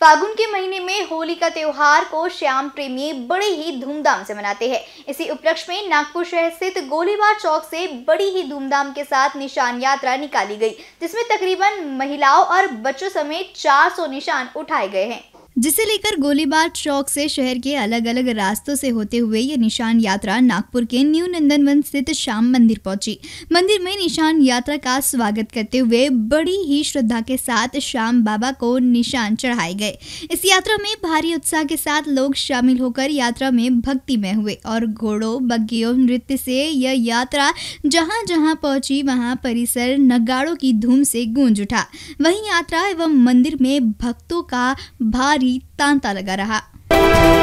फागुन के महीने में होली का त्योहार को श्याम प्रेमी बड़े ही धूमधाम से मनाते हैं इसी उपलक्ष्य में नागपुर शहर स्थित गोलीबार चौक से बड़ी ही धूमधाम के साथ निशान यात्रा निकाली गई जिसमें तकरीबन महिलाओं और बच्चों समेत 400 निशान उठाए गए हैं जिसे लेकर गोलीबार चौक से शहर के अलग अलग रास्तों से होते हुए यह निशान यात्रा नागपुर के न्यू नंदनवन स्थित श्याम मंदिर पहुंची मंदिर में निशान यात्रा का स्वागत करते हुए बड़ी ही श्रद्धा के साथ श्याम बाबा को निशान चढ़ाए गए इस यात्रा में भारी उत्साह के साथ लोग शामिल होकर यात्रा में भक्तिमय हुए और घोड़ों बग्घियों नृत्य से यह यात्रा जहाँ जहाँ पहुंची वहाँ परिसर नगाड़ों की धूम से गूंज उठा वहीं यात्रा एवं मंदिर में भक्तों का भारी hari tanpa negara hak.